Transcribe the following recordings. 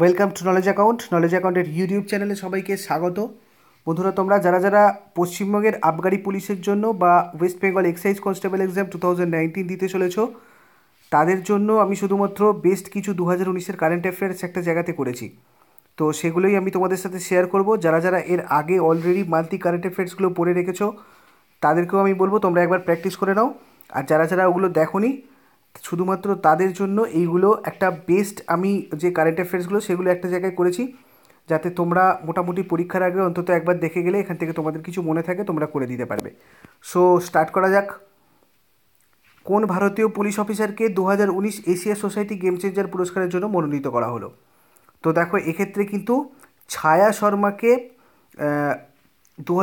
welcome to knowledge account knowledge অ্যাকাউন্টের YouTube চ্যানেলে সবাইকে স্বাগত বন্ধুরা তোমরা যারা যারা পশ্চিমবঙ্গের আবগারি পুলিশের জন্য বা West Bengal excise constable exam two thousand nineteen দিতে চলেছ তাদের জন্য আমি শুধুমাত্র বেস্ট কিছু দু হাজার উনিশের কারেন্ট অ্যাফেয়ার্স একটা জায়গাতে করেছি তো সেগুলোই আমি তোমাদের সাথে শেয়ার করব যারা যারা এর আগে অলরেডি মান্থলি কারেন্ট অ্যাফেয়ার্সগুলো পড়ে রেখেছো তাদেরকেও আমি বলবো তোমরা একবার প্র্যাকটিস করে নাও আর যারা যারা ওগুলো দেখো শুধুমাত্র তাদের জন্য এইগুলো একটা বেস্ট আমি যে কারেন্ট অ্যাফেয়ার্সগুলো সেগুলো একটা জায়গায় করেছি যাতে তোমরা মোটামুটি পরীক্ষার আগে অন্তত একবার দেখে গেলে এখান থেকে তোমাদের কিছু মনে থাকে তোমরা করে দিতে পারবে সো স্টার্ট করা যাক কোন ভারতীয় পুলিশ অফিসারকে দু এশিয়া সোসাইটি গেম চেঞ্জার পুরস্কারের জন্য মনোনীত করা হলো তো দেখো এক্ষেত্রে কিন্তু ছায়া শর্মাকে দু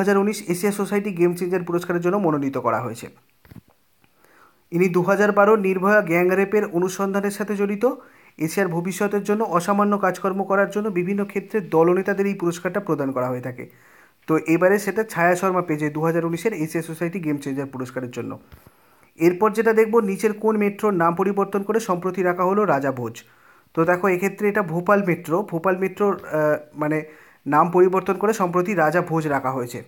এশিয়া সোসাইটি গেম চেঞ্জার পুরস্কারের জন্য মনোনীত করা হয়েছে ইনি দু হাজার বারো নির্ভয়া গ্যাং রেপের অনুসন্ধানের সাথে জড়িত এশিয়ার ভবিষ্যতের জন্য অসামান্য কাজকর্ম করার জন্য বিভিন্ন ক্ষেত্রে দলনেতাদের এই পুরস্কারটা প্রদান করা হয়ে থাকে তো এবারে সেটা ছায়া শর্মা পেয়েছে দু হাজার উনিশের এশিয়া সোসাইটি গেম চেঞ্জার পুরস্কারের জন্য এরপর যেটা দেখব নিচের কোন মেট্রোর নাম পরিবর্তন করে সম্প্রতি রাখা হলো রাজা ভোজ তো দেখো এক্ষেত্রে এটা ভোপাল মেট্রো ভোপাল মেট্রোর মানে নাম পরিবর্তন করে সম্প্রতি রাজা ভোজ রাখা হয়েছে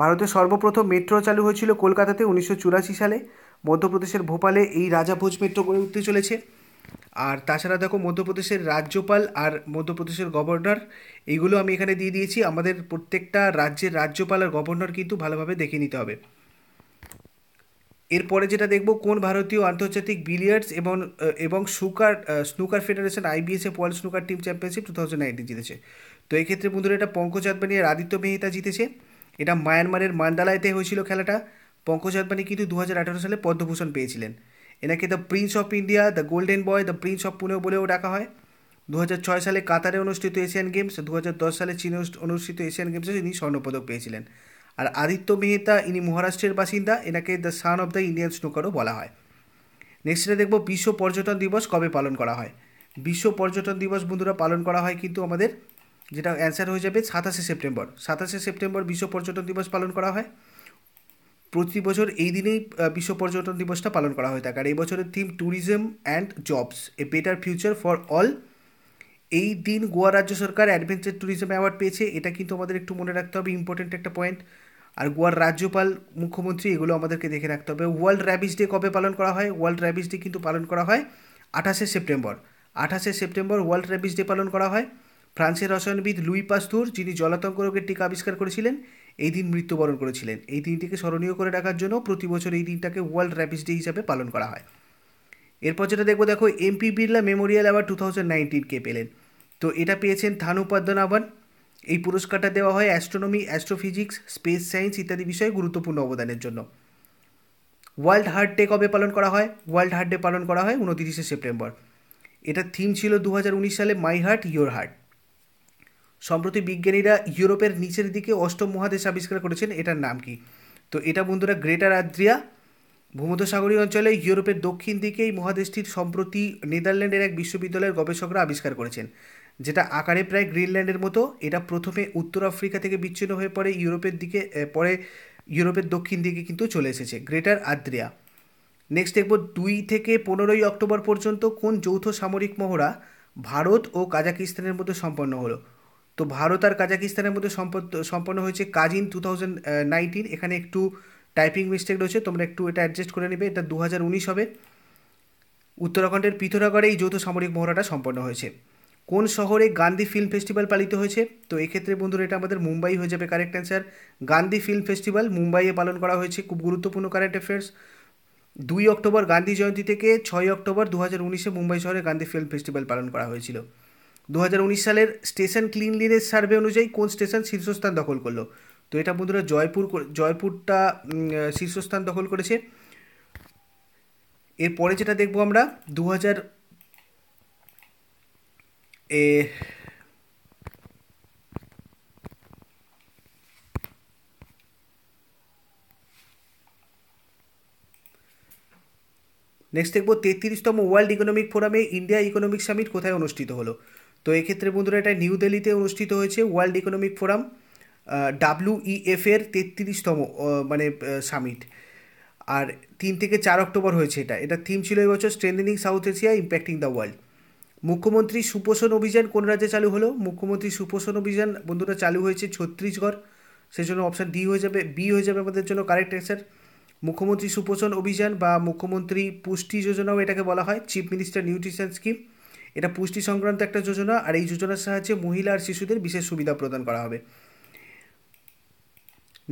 ভারতের সর্বপ্রথম মেট্রো চালু হয়েছিল কলকাতাতে উনিশশো সালে মধ্যপ্রদেশের ভোপালে এই রাজা ভোজ মেট্রো গড়ে উঠতে চলেছে আর তাছাড়া দেখো মধ্যপ্রদেশের রাজ্যপাল আর মধ্যপ্রদেশের গভর্নর এইগুলো আমি এখানে দিয়ে দিয়েছি আমাদের প্রত্যেকটা রাজ্যের রাজ্যপাল আর গভর্নর কিন্তু ভালোভাবে দেখে নিতে হবে এরপরে যেটা দেখব কোন ভারতীয় আন্তর্জাতিক বিলিয়ার্ডস এবং এবং snooker snooker federation IBSA world snooker team championship two thousand nineteen জিতেছে তো এক্ষেত্রে বন্ধুরা এটা পঙ্কজ আদবানি আর আদিত্য মেহতা জিতেছে এটা মায়ানমারের মান্ডালাইতে হয়েছিল খেলাটা পঙ্কজ আদবানি কিন্তু দু সালে পদ্মভূষণ পেয়েছিলেন এনাকে the prince of India the golden boy the prince of Pune বলেও ডাকা হয় দু সালে কাতারে অনুষ্ঠিত এশিয়ান গেমস দু সালে চীনে অনুষ্ঠিত এশিয়ান গেমসে তিনি স্বর্ণপদক পেয়েছিলেন আর আদিত্য মেহতা ইনি মহারাষ্ট্রের বাসিন্দা এনাকে the son of the Indian স্নুকারও বলা হয় নেক্সট ডে দেখব বিশ্ব পর্যটন দিবস কবে পালন করা হয় বিশ্ব পর্যটন দিবস বন্ধুরা পালন করা হয় কিন্তু আমাদের যেটা অ্যান্সার হয়ে যাবে সাতাশে সেপ্টেম্বর সাতাশে সেপ্টেম্বর বিশ্ব পর্যটন দিবস পালন করা হয় প্রতি বছর এই দিনেই বিশ্ব পর্যটন দিবসটা পালন করা হয়ে থাকে আর এই বছরের theme tourism and jobs a better future for all এই দিন গোয়া রাজ্য সরকার অ্যাডভেঞ্চার ট্যুরিজম অ্যাওয়ার্ড পেয়েছে এটা কিন্তু আমাদের একটু মনে রাখতে হবে ইম্পর্টেন্ট একটা পয়েন্ট আর গোয়ার রাজ্যপাল মুখ্যমন্ত্রী এগুলো আমাদেরকে দেখে রাখতে হবে ওয়ার্ল্ড র্যাবিস ডে কবে পালন করা হয় ওয়ার্ল্ড র্যাবিস ডে কিন্তু পালন করা হয় আঠাশে সেপ্টেম্বর আঠাশে সেপ্টেম্বর ওয়ার্ল্ড র্যাবিস ডে পালন করা হয় ফ্রান্সের রসায়নবিদ লুই পাস্তুর যিনি জলাতঙ্ক রোগের টিকা আবিষ্কার করেছিলেন এই দিন মৃত্যুবরণ করেছিলেন এই দিনটিকে স্মরণীয় করে রাখার জন্য প্রতি বছর এই দিনটাকে ওয়ার্ল্ড র্যাপিস ডে হিসাবে পালন করা হয় এরপর যেটা দেখবো দেখো MP Birla memorial award two thousand নাইনটিনকে পেলেন তো এটা পেয়েছেন থানু উপাদ্যন আবার এই পুরস্কারটা দেওয়া হয় অ্যাস্ট্রোনমি অ্যাস্ট্রোফিজিক্স স্পেস সায়েন্স ইত্যাদি বিষয়ে গুরুত্বপূর্ণ অবদানের জন্য ওয়ার্ল্ড হার্ট ডে কবে পালন করা হয় ওয়ার্ল্ড হার্ট ডে পালন করা হয় উনতিরিশে সেপ্টেম্বর এটা থিম ছিল দু সালে মাই হার্ট ইয়োর হার্ট সম্প্রতি বিজ্ঞানীরা ইউরোপের নিচের দিকে অষ্টম মহাদেশ আবিষ্কার করেছেন এটার নাম কি তো এটা বন্ধুরা গ্রেটার আদ্রিয়া ভূমধ্যসাগরীয় অঞ্চলে ইউরোপের দক্ষিণ দিকে এই মহাদেশটির সম্প্রতি নেদারল্যান্ডের এক বিশ্ববিদ্যালয়ের গবেষকরা আবিষ্কার করেছেন যেটা আকারে প্রায় গ্রিনল্যান্ডের মতো এটা প্রথমে উত্তর আফ্রিকা থেকে বিচ্ছিন্ন হয়ে পড়ে ইউরোপের দিকে পরে ইউরোপের দক্ষিণ দিকে কিন্তু চলে এসেছে গ্রেটার আদ্রিয়া নেক্সট দেখব দুই থেকে পনেরোই অক্টোবর পর্যন্ত কোন যৌথ সামরিক মহড়া ভারত ও কাজাকিস্তানের মধ্যে সম্পন্ন হলো তো ভারত আর কাজাকিস্তানের মধ্যে সম্পন্ন হয়েছে কাজিন টু নাইনটিন এখানে একটু টাইপিং মিস্টেক রয়েছে তোমরা একটু এটা অ্যাডজাস্ট করে নেবে এটা দু হাজার উনিশ হবে উত্তরাখণ্ডের পিথরাগড়ে এই যৌথ সামরিক মহড়াটা সম্পন্ন হয়েছে কোন শহরে গান্ধী ফিল্ম ফেস্টিভ্যাল পালিত হয়েছে তো এক্ষেত্রে বন্ধুরা এটা আমাদের মুম্বাই হয়ে যাবে correct answer Gandhi film festival মুম্বাইয়ে পালন করা হয়েছে খুব গুরুত্বপূর্ণ কারেন্ট অ্যাফেয়ার্স দুই অক্টোবর গান্ধী জয়ন্তী থেকে ছয় অক্টোবর দু হাজার উনিশে মুম্বাই শহরে গান্ধী ফিল্ম ফেস্টিভ্যাল পালন করা হয়েছিল দু সালের স্টেশন ক্লিনলিনেস সার্ভে অনুযায়ী কোন স্টেশন শীর্ষস্থান দখল করলো তো এটা বন্ধুরা জয়পুর জয়পুরটা শীর্ষস্থান দখল করেছে এরপরে যেটা দেখবো আমরা দু হাজার এ নেক্সট দেখবো তেত্রিশতম ওয়ার্ল্ড ইকোনমিক ফোরামে ইন্ডিয়া ইকোনমিক সামিট কোথায় অনুষ্ঠিত হলো তো এক্ষেত্রে বন্ধুরা এটা নিউ দিল্লিতে অনুষ্ঠিত হয়েছে world economic forum WEF e এর তেত্রিশতম মানে সামিট আর তিন থেকে চার অক্টোবর হয়েছে এটা এটা থিম ছিল এবছর strengthening South Asia impacting the world মুখ্যমন্ত্রী সুপোষণ অভিযান কোন রাজ্যে চালু হলো মুখ্যমন্ত্রী সুপোষণ অভিযান বন্ধুরা চালু হয়েছে ছত্তিশগড় জন্য অপশান ডি হয়ে যাবে বি হয়ে যাবে আমাদের জন্য কারেক্ট অ্যান্সার মুখ্যমন্ত্রী সুপোষণ অভিযান বা মুখ্যমন্ত্রী পুষ্টি যোজনাও এটাকে বলা হয় চিফ মিনিস্টার নিউট্রিশন স্কিম এটা পুষ্টি সংক্রান্ত একটা যোজনা আর এই যোজনার সাহায্যে মহিলা আর শিশুদের বিশেষ সুবিধা প্রদান করা হবে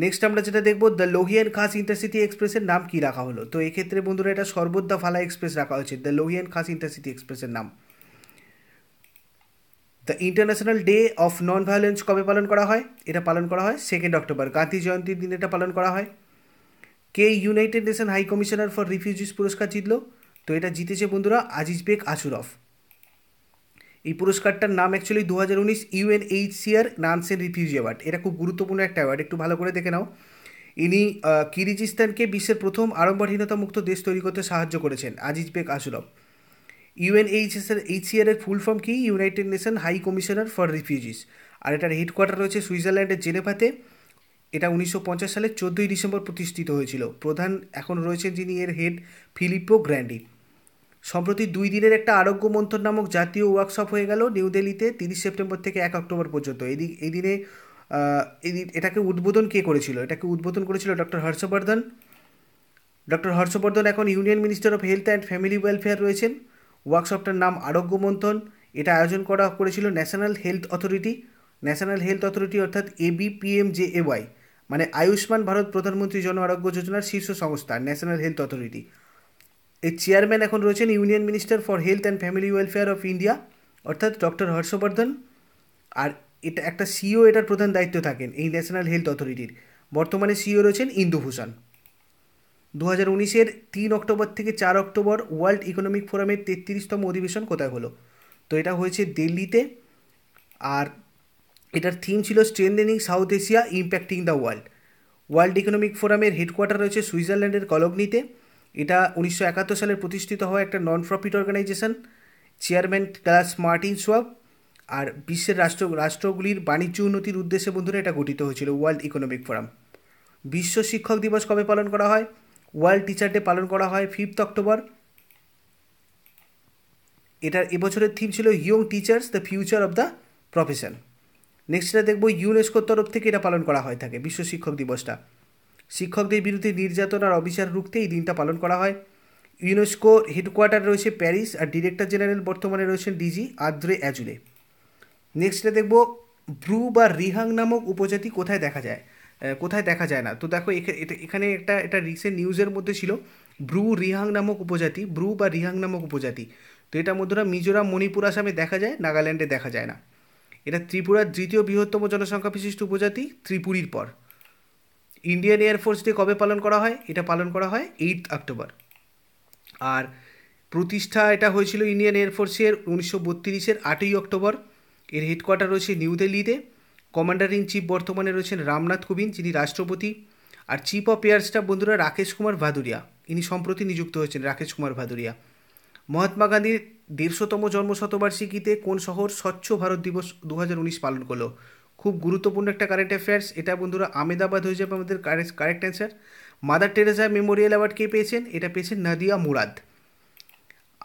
নেক্সট আমরা যেটা দেখবো দ্য লোহিয়ান খাস ইন্টারসিটি এক্সপ্রেসের নাম কী রাখা হলো তো এক্ষেত্রে বন্ধুরা এটা সর্বদা ফালা এক্সপ্রেস রাখা হয়েছে দ্য লোহিয়ান খাস ইন্টারসিটি এক্সপ্রেসের নাম the international day of non violence কবে পালন করা হয় এটা পালন করা হয় সেকেন্ড অক্টোবর গান্ধী জয়ন্তীর দিন এটা পালন করা হয় কে United Nation high commissioner for refugees পুরস্কার জিতল তো এটা জিতেছে বন্ধুরা আজিজ বেগ আচুরফ এই পুরস্কারটার নাম অ্যাকচুয়ালি দু হাজার উনিশ ইউএনএইচসিআর নানসেন রিফিউজি অ্যাওয়ার্ড এটা খুব গুরুত্বপূর্ণ একটা অ্যাওয়ার্ড একটু ভালো করে দেখে নাও ইনি কিরিজিস্তানকে বিশ্বের প্রথম আড়ম্বরহীনতা মুক্ত দেশ তৈরি করতে সাহায্য করেছেন Azizbek Ashurov H HCR এর ফুল ফর্ম কি United Nation high commissioner for refugees আর এটার হেডকোয়ার্টার রয়েছে সুইজারল্যান্ডের জেনেভাতে এটা উনিশশো পঞ্চাশ সালের চোদ্দোই ডিসেম্বর প্রতিষ্ঠিত হয়েছিল প্রধান এখন রয়েছেন যিনি এর হেড ফিলিপো গ্র্যান্ডি সম্প্রতি দুই দিনের একটা আরোগ্য মন্থন নামক জাতীয় ওয়ার্কশপ হয়ে গেল নিউ দিল্লিতে তিরিশ সেপ্টেম্বর থেকে এক অক্টোবর পর্যন্ত এই এই দিনে এটাকে উদ্বোধন কে করেছিল এটাকে উদ্বোধন করেছিল ডক্টর হর্ষবর্ধন ডক্টর হর্ষবর্ধন এখন union minister of health and family welfare রয়েছেন ওয়ার্কশপটার নাম আরোগ্য মন্থন এটা আয়োজন করা করেছিল national health authority national health authority অর্থাৎ এবিপিএমজেএওয়াই মানে আয়ুষ্মান ভারত প্রধানমন্ত্রী জন আরোগ্য যোজনার শীর্ষ সংস্থা ন্যাশনাল হেলথ অথরিটি এর চেয়ারম্যান এখন রয়েছেন union minister for health and family welfare of India অর্থাৎ ডক্টর হর্ষবর্ধন আর এটা একটা সিও এটার প্রধান দায়িত্ব থাকেন এই ন্যাশনাল হেলথ অথরিটির বর্তমানে সিও রয়েছেন ইন্দুভূষণ দু হাজার উনিশের তিন অক্টোবর থেকে চার অক্টোবর ওয়ার্ল্ড ইকোনমিক ফোরামের তেত্রিশতম অধিবেশন কোথায় হলো তো এটা হয়েছে দিল্লিতে আর এটার থিম ছিল strengthening South Asia impacting the world world economic ফোরামের হেডকোয়ার্টার রয়েছে সুইজারল্যান্ডের কলগ্নিতে এটা উনিশশো একাত্তর সালে প্রতিষ্ঠিত হওয়া একটা non profit organisation chairman Klaus Martin Schwab আর বিশ্বের রাষ্ট্র রাষ্ট্রগুলির বাণিজ্য উন্নতির উদ্দেশ্যে বন্ধুরা এটা গঠিত হয়েছিল ওয়ার্ল্ড ইকোনমিক ফোরাম বিশ্ব শিক্ষক দিবস কবে পালন করা হয় ওয়ার্ল্ড টিচার ডে পালন করা হয় ফিফথ অক্টোবর এটার এবছরের থিম ছিল young teachers the future of the profession নেক্সটটা দেখবো ইউনেস্কোর তরফ থেকে এটা পালন করা হয় থাকে বিশ্ব শিক্ষক দিবসটা শিক্ষকদের বিরুদ্ধে নির্যাতন আর অবিচার রুখতে এই দিনটা পালন করা হয় ইউনেস্কো হেডকোয়ার্টার রয়েছে প্যারিস আর ডিরেক্টর জেনারেল বর্তমানে রয়েছেন ডিজি আদ্রে অ্যাজুলে নেক্সটে দেখব ব্রু বা রিহাং নামক উপজাতি কোথায় দেখা যায় কোথায় দেখা যায় না তো দেখো এখানে একটা এটা রিসেন্ট নিউজের মধ্যে ছিল ব্রু রিহাং নামক উপজাতি ব্রু বা রিহাং নামক উপজাতি তো এটা মধ্যরা মিজোরাম মণিপুর আসামে দেখা যায় নাগাল্যান্ডে দেখা যায় না এটা ত্রিপুরার দ্বিতীয় বৃহত্তম জনসংখ্যা বিশিষ্ট উপজাতি ত্রিপুরীর পর ইন্ডিয়ান এয়ারফোর্স ডে কবে পালন করা হয় এটা পালন করা হয় এইট অক্টোবর আর প্রতিষ্ঠা এটা হয়েছিল ইন্ডিয়ান এয়ারফোর্সের উনিশশো বত্রিশের আটই অক্টোবর এর হেডকোয়ার্টার রয়েছে নিউ দিল্লিতে কমান্ডার ইন চিফ বর্তমানে রয়েছেন রামনাথ কোবিন্দ যিনি রাষ্ট্রপতি আর চিফ অফ এয়ার স্টাফ বন্ধুরা রাকেশ কুমার ভাদুরিয়া ইনি সম্প্রতি নিযুক্ত হয়েছেন রাকেশ কুমার ভাদুরিয়া মহাত্মা গান্ধীর দেড়শোতম জন্মশতবার্ষিকীতে কোন শহর স্বচ্ছ ভারত দিবস দু পালন করলো খুব গুরুত্বপূর্ণ একটা কারেন্ট অ্যাফেয়ার্স এটা বন্ধুরা আমেদাবাদ হয়ে যাবে আমাদের correct answer Mother Teresa memorial award কে পেয়েছেন এটা পেয়েছেন নাদিয়া মুরাদ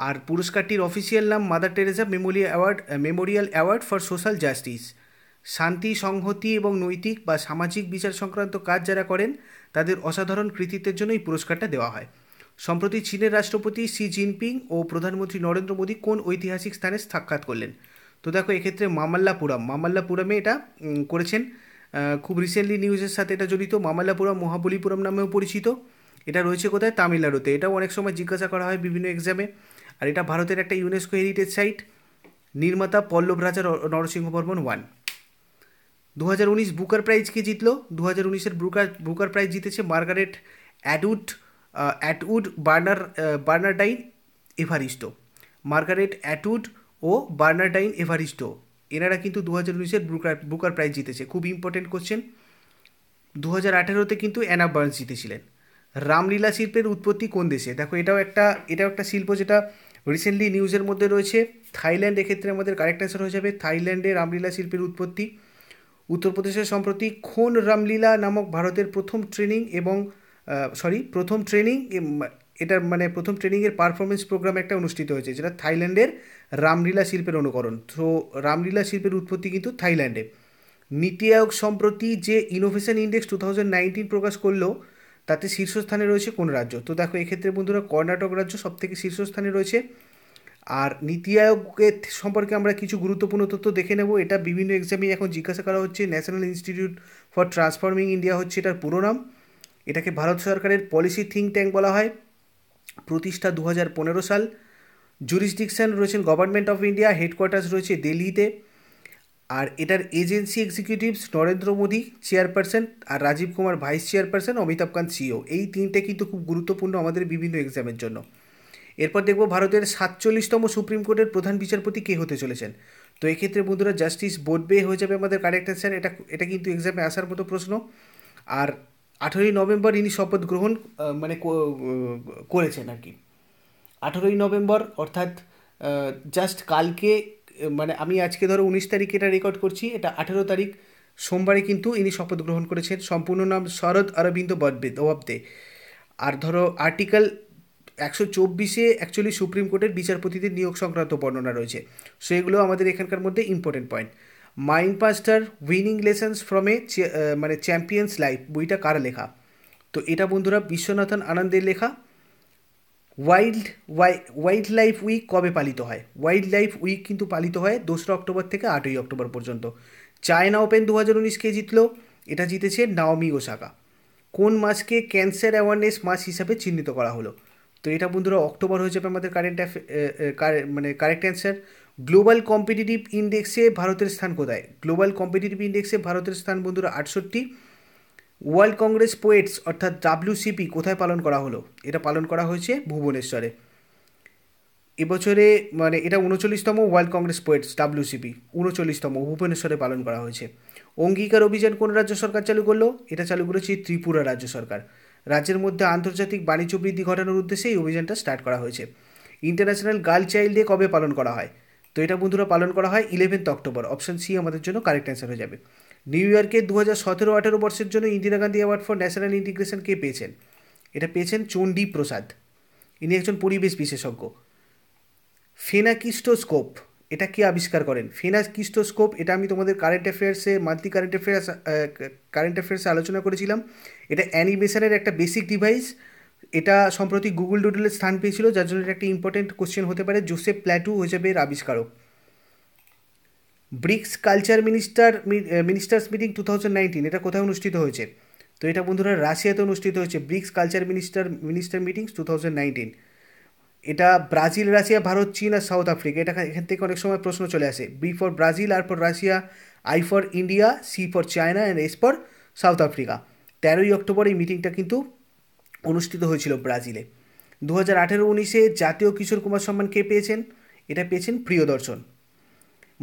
আর পুরস্কারটির অফিসিয়াল নাম Mother Teresa memorial award memorial award for social justice শান্তি সংহতি এবং নৈতিক বা সামাজিক বিচার সংক্রান্ত কাজ যারা করেন তাদের অসাধারণ কৃতিত্বের জন্য এই পুরস্কারটা দেওয়া হয় সম্প্রতি চীনের রাষ্ট্রপতি শি জিনপিং ও প্রধানমন্ত্রী নরেন্দ্র মোদী কোন ঐতিহাসিক স্থানে সাক্ষাৎ করলেন তো দেখো এক্ষেত্রে মামাল্লাপুরম মামাল্লাপুরমে এটা করেছেন খুব রিসেন্টলি নিউজের সাথে এটা জড়িত মামাল্লাপুরম মহাবলীপুরম নামেও পরিচিত এটা রয়েছে কোথায় তামিলনাড়ুতে এটাও অনেক সময় জিজ্ঞাসা করা হয় বিভিন্ন এক্সামে আর এটা ভারতের একটা ইউনেস্কো হেরিটেজ সাইট নির্মাতা পল্লব রাজা নরসিংহ বর্মন ওয়ান দু হাজার উনিশ বুকার প্রাইজ কে জিতল দু হাজার উনিশের বুকার বুকার প্রাইজ জিতেছে Margaret Atwood Atwood Bernard Bernardine Evaristo Margaret Atwood ও বার্নার্ডাইন এভারিস্টো এনারা কিন্তু দু হাজার উনিশের বুকার বুকার প্রাইজ জিতেছে খুব ইম্পর্টেন্ট কোশ্চেন দু হাজার আঠেরোতে কিন্তু অ্যানা বার্নস জিতেছিলেন রামলীলা শিল্পের উৎপত্তি কোন দেশে দেখো এটাও একটা এটাও একটা শিল্প যেটা রিসেন্টলি নিউজের মধ্যে রয়েছে থাইল্যান্ড এক্ষেত্রে আমাদের কারেক্ট অ্যান্সার হয়ে যাবে থাইল্যান্ডে রামলীলা শিল্পের উৎপত্তি উত্তরপ্রদেশের সম্প্রতি খোন রামলীলা নামক ভারতের প্রথম ট্রেনিং এবং সরি প্রথম ট্রেনিং এটা মানে প্রথম ট্রেনিংয়ের পারফরমেন্স প্রোগ্রাম একটা অনুষ্ঠিত হয়েছে যেটা থাইল্যান্ডের রামলীলা শিল্পের অনুকরণ তো রামলীলা শিল্পের উৎপত্তি কিন্তু থাইল্যান্ডে নীতি আয়োগ সম্প্রতি যে innovation index two thousand nineteen প্রকাশ করলো তাতে শীর্ষস্থানে রয়েছে কোন রাজ্য তো দেখো এক্ষেত্রে বন্ধুরা কর্ণাটক রাজ্য সব থেকে শীর্ষস্থানে রয়েছে আর নীতি আয়োগের সম্পর্কে আমরা কিছু গুরুত্বপূর্ণ তথ্য দেখে নেব এটা বিভিন্ন এক্সামে এখন জিজ্ঞাসা করা হচ্ছে national institute for transforming India হচ্ছে এটার পুরো নাম এটাকে ভারত সরকারের পলিসি থিঙ্ক ট্যাঙ্ক বলা হয় প্রতিষ্ঠা দু সাল জুরিসডিকশান রয়েছেন গভর্নমেন্ট অফ ইন্ডিয়া হেডকোয়ার্টার্স রয়েছে দিল্লিতে আর এটার agency executives Narendra Modi chairperson আর Rajiv Kumar vice chairperson Amitabh Kant CEO e এই তিনটে কিন্তু খুব গুরুত্বপূর্ণ আমাদের বিভিন্ন এক্সামের জন্য এরপর দেখব ভারতের সাতচল্লিশতম সুপ্রিম কোর্টের প্রধান বিচারপতি কে হতে চলেছেন তো এক্ষেত্রে বন্ধুরা জাস্টিস বোডবে হয়ে যাবে আমাদের কারেক্ট অ্যান্সার এটা এটা কিন্তু এক্সামে আসার মতো প্রশ্ন আর আঠেরোই নভেম্বর ইনি শপথ গ্রহণ মানে করেছেন আর কি আঠেরোই নভেম্বর অর্থাৎ জাস্ট কালকে মানে আমি আজকে ধরো উনিশ তারিখ এটা রেকর্ড করছি এটা আঠেরো তারিখ সোমবারে কিন্তু ইনি শপথ গ্রহণ করেছেন সম্পূর্ণ নাম শরদ অরবিন্দ বদবে দবাবদে আর ধরো আর্টিকেল একশো চব্বিশে অ্যাকচুয়ালি সুপ্রিম কোর্টের বিচারপতিদের নিয়োগ সংক্রান্ত বর্ণনা রয়েছে সো এগুলো আমাদের এখানকার মধ্যে important point mind master winning lessons from a মানে চ্যাম্পিয়ন্স লাইফ বইটা কার লেখা তো এটা বন্ধুরা বিশ্বনাথন আনন্দের লেখা ওয়াইল্ড ওয়াইল্ড লাইফ উইক কবে পালিত হয় ওয়াইল্ড লাইফ উইক কিন্তু পালিত হয় দোসরা অক্টোবর থেকে আটই অক্টোবর পর্যন্ত চায়না ওপেন দু হাজার উনিশকে জিতল এটা জিতেছে নাওমি ওসাকা কোন মাসকে ক্যান্সার অ্যাওয়ারনেস মাস হিসাবে চিহ্নিত করা হলো তো এটা বন্ধুরা অক্টোবর হয়ে যাবে আমাদের কারেন্ট অ্যাফে মানে কারেক্ট অ্যান্সার গ্লোবাল কম্পিটিটিভ ইন্ডেক্সে ভারতের স্থান কোথায় গ্লোবাল কম্পিটিটিভ ইন্ডেক্সে ভারতের স্থান বন্ধুরা আটষট্টি ওয়ার্ল্ড কংগ্রেস পোয়েটস অর্থাৎ ডাব্লিউসিপি কোথায় পালন করা হলো এটা পালন করা হয়েছে ভুবনেশ্বরে এবছরে মানে এটা উনচল্লিশতম ওয়ার্ল্ড কংগ্রেস পোয়েটস ডাব্লিউসিপি উনচল্লিশতম ভুবনেশ্বরে পালন করা হয়েছে অঙ্গীকার অভিযান কোন রাজ্য সরকার চালু করলো এটা চালু করেছে ত্রিপুরা রাজ্য সরকার রাজ্যের মধ্যে আন্তর্জাতিক বাণিজ্য বৃদ্ধি ঘটানোর উদ্দেশ্যে এই অভিযানটা স্টার্ট করা হয়েছে ইন্টারন্যাশনাল গার্ল চাইল্ড ডে কবে পালন করা হয় তো এটা বন্ধুরা পালন করা হয় ইলেভেন্থ অক্টোবর অপশন সি আমাদের জন্য কারেক্ট অ্যান্সার হয়ে যাবে নিউ ইয়র্কে দু হাজার সতেরো আঠেরো বর্ষের জন্য Indira Gandhi award for national integration কে পেয়েছেন এটা পেয়েছেন চণ্ডী প্রসাদ ইনি একজন পরিবেশ বিশেষজ্ঞ ফেনাকিস্টোস্কোপ এটা কে আবিষ্কার করেন ফেনাকিস্টোস্কোপ এটা আমি তোমাদের কারেন্ট অ্যাফেয়ার্সে মান্থলি কারেন্ট অ্যাফেয়ার্স কারেন্ট অ্যাফেয়ার্সে আলোচনা করেছিলাম এটা অ্যানিমেশনের একটা বেসিক ডিভাইস এটা সম্প্রতি গুগল ডুডলের স্থান পেয়েছিল যার জন্য এটা একটি ইম্পর্টেন্ট কোশ্চেন হতে পারে জোসেফ প্ল্যাটু হয়ে যাবে এর আবিষ্কারক BRICS culture minister ministers meeting two thousand nineteen এটা কোথায় অনুষ্ঠিত হয়েছে তো এটা বন্ধুরা রাশিয়াতে অনুষ্ঠিত হয়েছে BRICS culture minister minister meeting two thousand nineteen এটা ব্রাজিল রাশিয়া ভারত চীন আর সাউথ আফ্রিকা এটা এখান থেকে অনেক সময় প্রশ্ন চলে আসে B for Brazil R for Russia I for India C for China and S for South Africa তেরোই অক্টোবর এই মিটিংটা কিন্তু অনুষ্ঠিত হয়েছিল ব্রাজিলে দু হাজার আঠেরো উনিশে জাতীয় কিশোর কুমার সম্মান কে পেয়েছেন এটা পেয়েছেন প্রিয়দর্শন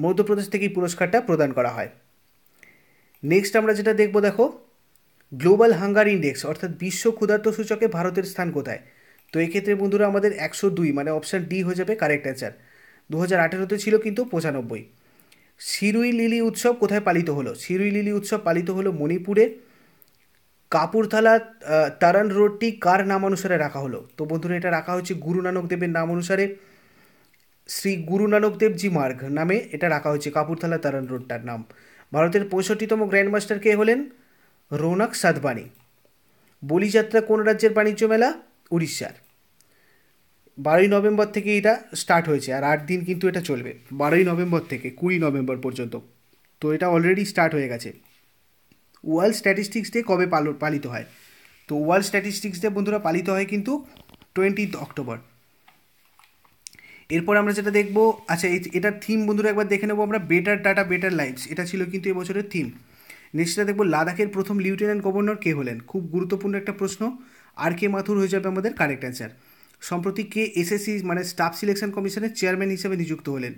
মধ্যপ্রদেশ থেকে এই পুরস্কারটা প্রদান করা হয় নেক্সট আমরা যেটা দেখব দেখো গ্লোবাল হাঙ্গার ইন্ডেক্স অর্থাৎ বিশ্ব ক্ষুধার্ত সূচকে ভারতের স্থান কোথায় তো এক্ষেত্রে বন্ধুরা আমাদের একশো দুই মানে অপশান ডি হয়ে যাবে কারেক্ট অ্যান্সার দু হাজার আঠেরোতে ছিল কিন্তু পঁচানব্বই সিরুই লিলি উৎসব কোথায় পালিত হলো সিরুই লিলি উৎসব পালিত হলো মণিপুরে কাপুরথালা তারান রোডটি কার নাম অনুসারে রাখা হলো তো বন্ধুরা এটা রাখা হয়েছে গুরু নানক দেবের নাম অনুসারে শ্রী গুরু নানক দেবজি মার্গ নামে এটা রাখা হয়েছে কাপুরথালা তারান রোডটার নাম ভারতের পঁয়ষট্টিতম গ্র্যান্ড মাস্টার কে হলেন রৌনক সাদবাণী বলিযাত্রা কোন রাজ্যের বাণিজ্য মেলা উড়িষ্যার বারোই নভেম্বর থেকে এটা স্টার্ট হয়েছে আর আট দিন কিন্তু এটা চলবে বারোই নভেম্বর থেকে কুড়ি নভেম্বর পর্যন্ত তো এটা অলরেডি স্টার্ট হয়ে গেছে ওয়ার্ল্ড স্ট্যাটিস্টিক্স ডে কবে পালিত হয় তো ওয়ার্ল্ড স্ট্যাটিস্টিক্স ডে বন্ধুরা পালিত হয় কিন্তু টোয়েন্টিথ অক্টোবর এরপর আমরা যেটা দেখবো আচ্ছা এটার থিম বন্ধুরা একবার দেখে নেবো আমরা বেটার টাটা বেটার লাইফস এটা ছিল কিন্তু এবছরের থিম নেক্সটটা দেখবো লাদাখের প্রথম লিউটেন্যান্ট গভর্নর কে হলেন খুব গুরুত্বপূর্ণ একটা প্রশ্ন আর কে মাথুর হয়ে যাবে আমাদের কারেক্ট অ্যান্সার সম্প্রতি কে এসএসসি মানে স্টাফ সিলেকশন কমিশনের চেয়ারম্যান হিসেবে নিযুক্ত হলেন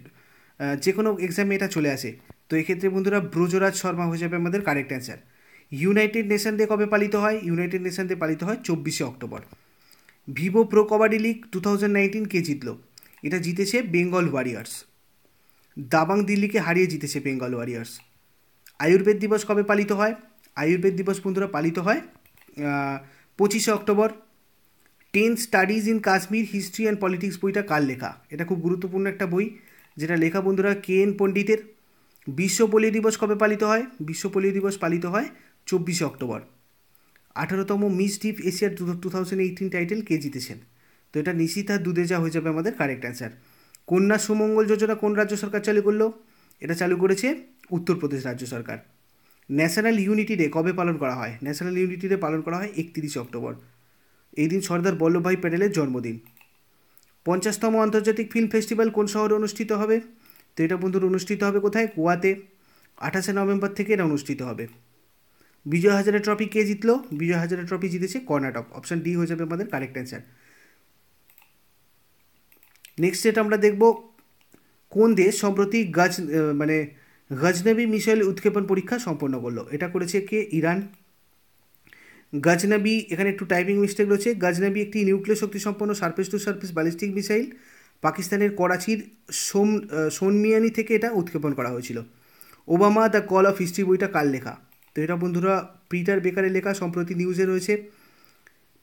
যে কোনো এক্সামে এটা চলে আসে তো এক্ষেত্রে বন্ধুরা ব্রজরাজ শর্মা হয়ে যাবে আমাদের correct answer United Nation Day কবে পালিত হয় ইউনাইটেড নেশন ডে পালিত হয় চব্বিশে October Vivo Pro Kabaddi league two thousand nineteen কে জিতল এটা জিতেছে বেঙ্গল ওয়ারিয়ার্স দাবাং দিল্লিকে হারিয়ে জিতেছে বেঙ্গল ওয়ারিয়ার্স আয়ুর্বেদ দিবস কবে পালিত হয় আয়ুর্বেদ দিবস বন্ধুরা পালিত হয় পঁচিশে October ten studies in Kashmir history and politics বইটা কার লেখা এটা খুব গুরুত্বপূর্ণ একটা বই যেটা লেখা বন্ধুরা কে এন পণ্ডিতের বিশ্ব পোলিও দিবস কবে পালিত হয় বিশ্ব পোলিও দিবস পালিত হয় চব্বিশে অক্টোবর আঠারোতম মিস ডিপ এশিয়ার টু থাউজেন্ড এইটিন টাইটেল কে জিতেছেন তো এটা নিশিতা দুদেজা হয়ে যাবে আমাদের কারেক্ট অ্যান্সার কন্যা সুমঙ্গল যোজনা কোন রাজ্য সরকার চালু করলো এটা চালু করেছে উত্তরপ্রদেশ রাজ্য সরকার ন্যাশনাল ইউনিটি ডে কবে পালন করা হয় ন্যাশনাল ইউনিটি ডে পালন করা হয় একত্রিশে অক্টোবর এই দিন সর্দার বল্লভভাই প্যাটেলের জন্মদিন পঞ্চাশতম আন্তর্জাতিক ফিল্ম ফেস্টিভ্যাল কোন শহরে অনুষ্ঠিত হবে তো এটা বন্ধুর অনুষ্ঠিত হবে কোথায় কুয়াতে আঠাশে নভেম্বর থেকে এটা অনুষ্ঠিত হবে বিজয় হাজারা ট্রফি কে জিতলো বিজয় হাজারা ট্রফি জিতেছে কর্ণাটক অপশান ডি হয়ে যাবে আমাদের কারেক্ট অ্যান্সার নেক্সট যেটা আমরা দেখব কোন দেশ সম্প্রতি গাছ মানে গজনবী মিসাইল উৎক্ষেপণ পরীক্ষা সম্পন্ন করলো এটা করেছে কে ইরান গজনবী এখানে একটু টাইপিং মিস্টেক রয়েছে গজনবী একটি নিউক্লিয় শক্তি সম্পন্ন surface to surface ballistic missile পাকিস্তানের করাচির সোম সোনমিয়ানি থেকে এটা উৎক্ষেপণ করা হয়েছিল Obama the call of history বইটা কার লেখা তো এটা বন্ধুরা পিটার বেকারের লেখা সম্প্রতি নিউজে রয়েছে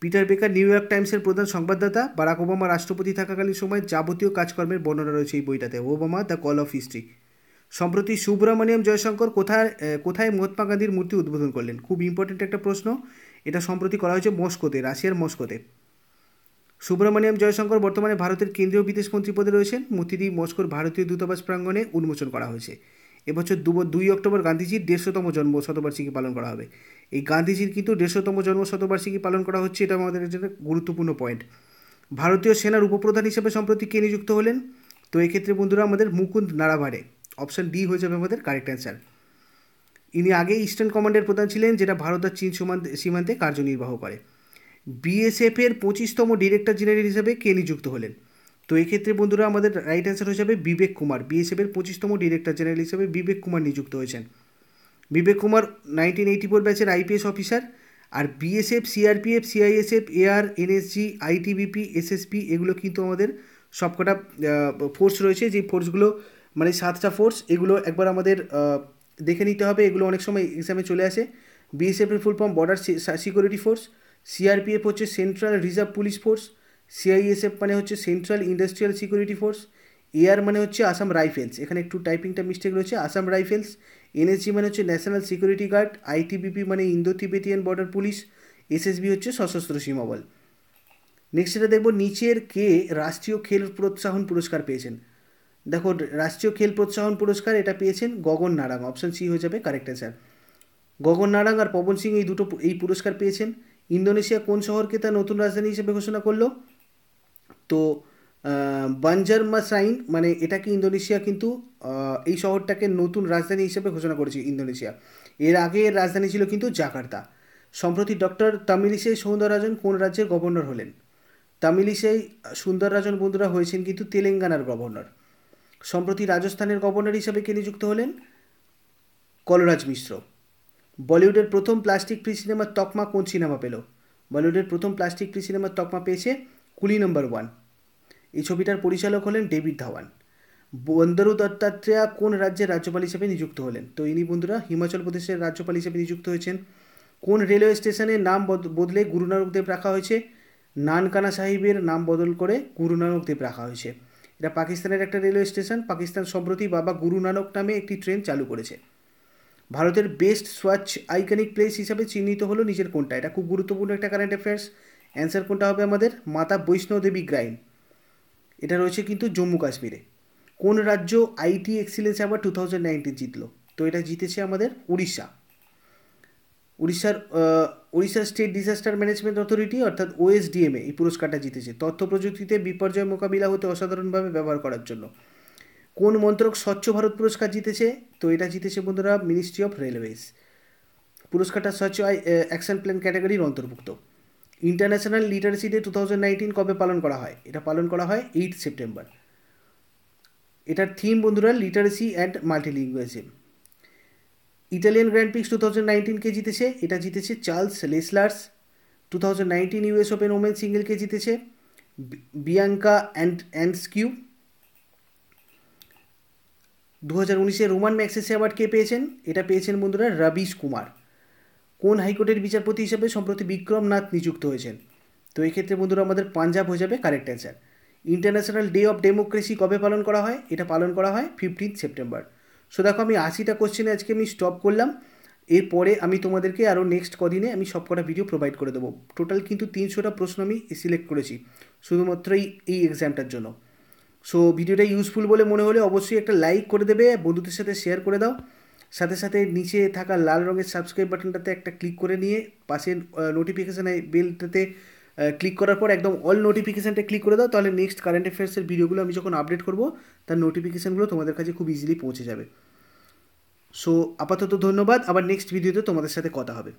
পিটার বেকার নিউ ইয়র্ক টাইমসের প্রধান সংবাদদাতা বারাক ওবামা রাষ্ট্রপতি থাকাকালীন সময় যাবতীয় কাজকর্মের বর্ণনা রয়েছে এই বইটাতে Obama the call of history সম্প্রতি সুব্রমণিয়াম জয়শঙ্কর কোথায় কোথায় মহাত্মা গান্ধীর মূর্তি উদ্বোধন করলেন খুব ইম্পর্টেন্ট একটা প্রশ্ন এটা সম্প্রতি করা হয়েছে মস্কোতে রাশিয়ার মস্কোতে সুব্রমণিয়াম জয়শঙ্কর বর্তমানে ভারতের কেন্দ্রীয় মন্ত্রী পদে রয়েছেন মূর্তিটি মস্কোর ভারতীয় দূতাবাস প্রাঙ্গণে উন্মোচন করা হয়েছে এবছর দু দুই অক্টোবর গান্ধীজির দেড়শোতম জন্ম শতবার্ষিকী পালন করা হবে এই গান্ধীজির কিন্তু দেড়শোতম জন্ম শতবার্ষিকী পালন করা হচ্ছে এটা আমাদের একটা গুরুত্বপূর্ণ পয়েন্ট ভারতীয় সেনার উপপ্রধান হিসেবে সম্প্রতি কে নিযুক্ত হলেন তো এক্ষেত্রে বন্ধুরা আমাদের মুকুন্দ নাড়াভারে অপশান ডি হয়ে যাবে আমাদের কারেক্ট অ্যান্সার ইনি আগে ইস্টার্ন কমান্ডের প্রধান ছিলেন যেটা ভারত আর চীন সীমান্তে কার্যনির্বাহ করে বিএসএফের পঁচিশতম ডিরেক্টর জেনারেল হিসেবে কে নিযুক্ত হলেন তো এক্ষেত্রে বন্ধুরা আমাদের রাইট অ্যান্সার যাবে বিবেক কুমার বিএসএফের পঁচিশতম ডিরেক্টর জেনারেল হিসেবে বিবেক কুমার নিযুক্ত হয়েছেন Vivek Kumar nineteen eighty four ব্যাচের আইপিএস অফিসার আর BSF CRPF CISF AR NSG ITBP SSP এগুলো কিন্তু আমাদের সবকটা ফোর্স রয়েছে যে ফোর্সগুলো মানে সাতটা ফোর্স এগুলো একবার আমাদের দেখে নিতে হবে এগুলো অনেক সময় এক্সামে চলে আসে বিএসএফের full form border security force CRPF হচ্ছে central reserve police force CISF মানে হচ্ছে central industrial security force AR মানে হচ্ছে আসাম রাইফেলস এখানে একটু টাইপিংটা মিস্টেক রয়েছে আসাম রাইফেলস এনএসজি মানে হচ্ছে ন্যাশনাল সিকিউরিটি গার্ড আইটিবিপি মানে Indo Tibetan border police SSB হচ্ছে সশস্ত্র সীমাবল নেক্সট এটা দেখবো নিচের কে রাষ্ট্রীয় খেল প্রোৎসাহন পুরস্কার পেয়েছেন দেখো রাষ্ট্রীয় খেল প্রোৎসাহন পুরস্কার এটা পেয়েছেন গগন নারাং অপশান সি হয়ে যাবে কারেক্ট অ্যান্সার গগন নারাং আর পবন সিং এই দুটো এই পুরস্কার পেয়েছেন ইন্দোনেশিয়া কোন শহরকে তার নতুন রাজধানী হিসেবে ঘোষণা করলো তো বাঞ্জার মাসাইন মানে এটাকে ইন্দোনেশিয়া কিন্তু এই শহরটাকে নতুন রাজধানী হিসেবে ঘোষণা করেছে ইন্দোনেশিয়া এর আগে এর রাজধানী ছিল কিন্তু জাকার্তা সম্প্রতি ডক্টর তামিলিসে সৌন্দররাজন কোন রাজ্যের গভর্নর হলেন তামিলিসে সুন্দররাজন বন্ধুরা হয়েছেন কিন্তু তেলেঙ্গানার গভর্নর সম্প্রতি রাজস্থানের গভর্নর হিসেবে কে নিযুক্ত হলেন কলরাজ মিশ্র বলিউডের প্রথম প্লাস্টিক ফ্রি সিনেমার তকমা কোন সিনেমা পেল বলিউডের প্রথম প্লাস্টিক ফ্রি সিনেমার তকমা পেয়েছে কুলি নম্বর ওয়ান এই ছবিটার পরিচালক হলেন ডেভিড ধাওয়ান বন্দরু দত্তাত্রেয়া কোন রাজ্যের রাজ্যপাল হিসেবে নিযুক্ত হলেন তো ইনি বন্ধুরা হিমাচল প্রদেশের রাজ্যপাল হিসেবে নিযুক্ত হয়েছেন কোন রেলওয়ে স্টেশনের নাম বদলে গুরু দেব রাখা হয়েছে নানকানা সাহিবের নাম বদল করে গুরুনানক দেব রাখা হয়েছে এটা পাকিস্তানের একটা রেলওয়ে স্টেশন পাকিস্তান সম্প্রতি বাবা গুরুনানক নামে একটি ট্রেন চালু করেছে ভারতের বেস্ট সোয়াচ আইকনিক প্লেস হিসাবে চিহ্নিত হলো নিজের কোনটা এটা খুব গুরুত্বপূর্ণ একটা কারেন্ট অ্যাফেয়ার্স অ্যান্সার কোনটা হবে আমাদের মাতা বৈষ্ণোদেবী গ্রাইন এটা রয়েছে কিন্তু জম্মু কাশ্মীরে কোন রাজ্য আইটি এক্সিলেন্স আবার টু থাউজেন্ড নাইনটিন জিতলো তো এটা জিতেছে আমাদের উড়িষ্যা উড়িষ্যার উড়িষ্যার স্টেট ডিজাস্টার ম্যানেজমেন্ট অথরিটি অর্থাৎ ওএসডিএমএ এই পুরস্কারটা জিতেছে তথ্য প্রযুক্তিতে বিপর্যয় মোকাবিলা হতে অসাধারণভাবে ব্যবহার করার জন্য কোন মন্ত্রক স্বচ্ছ ভারত পুরস্কার জিতেছে তো এটা জিতেছে বন্ধুরা মিনিস্ট্রি অফ রেলওয়েজ পুরস্কারটা স্বচ্ছ অ্যাকশন প্ল্যান ক্যাটাগরির অন্তর্ভুক্ত international literacy day two thousand nineteen কবে পালন করা হয় এটা পালন করা হয় এইট সেপ্টেম্বর এটার থিম বন্ধুরা literacy and multilingualism Italian grand prix two thousand নাইনটিনকে জিতেছে এটা জিতেছে Charles Leclerc two thousand nineteen US open women সিঙ্গেলকে জিতেছে বিয়াঙ্কা অ্যান্ড অ্যান্ডস্কিউ দু হাজার উনিশে রোমান ম্যাক্সেসে অ্যাওয়ার্ড কে পেয়েছেন এটা পেয়েছেন বন্ধুরা রবিশ কুমার কোন হাইকোর্টের বিচারপতি হিসেবে সম্প্রতি বিক্রমনাথ নিযুক্ত হয়েছেন তো এক্ষেত্রে বন্ধুরা আমাদের পাঞ্জাব হয়ে যাবে correct answer international day of democracy কবে পালন করা হয় এটা পালন করা হয় ফিফটিন সেপ্টেম্বর সো দেখো আমি আশিটা কোশ্চেনে আজকে আমি স্টপ করলাম এরপরে আমি তোমাদেরকে আরও নেক্সট কদিনে আমি সবকটা ভিডিও প্রোভাইড করে দেবো টোটাল কিন্তু তিনশোটা প্রশ্ন আমি সিলেক্ট করেছি শুধুমাত্র এই এক্সামটার জন্য সো ভিডিওটা ইউজফুল বলে মনে হলে অবশ্যই একটা লাইক করে দেবে বন্ধুদের সাথে শেয়ার করে দাও সাথে সাথে নিচে থাকা লাল রঙের সাবস্ক্রাইব বাটনটাতে একটা ক্লিক করে নিয়ে পাশে নোটিফিকেশান বেলটাতে ক্লিক করার পর একদম অল নোটিফিকেশানটা ক্লিক করে দাও তাহলে নেক্সট কারেন্ট অ্যাফেয়ার্সের ভিডিওগুলো আমি যখন আপডেট করবো তার নোটিফিকেশানগুলো তোমাদের কাছে খুব ইজিলি পৌঁছে যাবে সো আপাতত ধন্যবাদ আবার নেক্সট ভিডিওতে তোমাদের সাথে কথা হবে